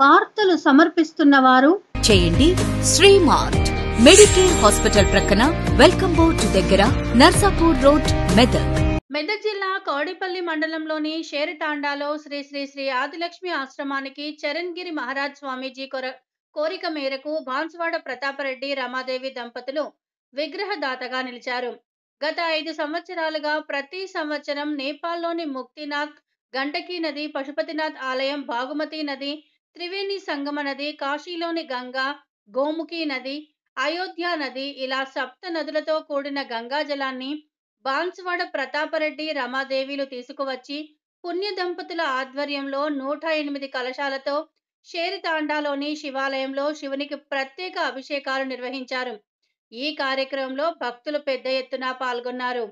వార్తలు సమర్పిస్తున్న వారు చేయండి శ్రీమార్ట్ మెడికేర్ హాస్పిటల్ ప్రక్కన వెల్కమ్ బోర్డ్ దగ్గర నర్సాపూర్ రోడ్ మెదక్ మెదక్ జిల్లా కౌడిపల్లి మండలంలోని షేరటాండాలో శ్రీ శ్రీ శ్రీ ఆదిలక్ష్మి ఆశ్రమానికి చరణ్గిరి మహారాజ్ స్వామీజీ కొర కోరిక మేరకు బాన్స్వాడ ప్రతాపరెడ్డి రమాదేవి దంపతులు విగ్రహదాతగా నిలిచారు గత ఐదు సంవత్సరాలుగా ప్రతి సంవత్సరం నేపాల్లోని ముక్తినాథ్ గంటకీ నది పశుపతినాథ్ ఆలయం బాగుమతి నది త్రివేణి సంగమ నది కాశీలోని గంగా గోముఖి నది అయోధ్య నది ఇలా సప్త నదులతో కూడిన గంగా జలాన్ని బాన్స్వాడ ప్రతాపరెడ్డి రమాదేవిలు తీసుకువచ్చి పుణ్య దంపతుల ఆధ్వర్యంలో నూట ఎనిమిది కలశాలతో షేరితాండాలోని శివాలయంలో శివునికి ప్రత్యేక అభిషేకాలు నిర్వహించారు ఈ కార్యక్రమంలో భక్తులు పెద్ద ఎత్తున పాల్గొన్నారు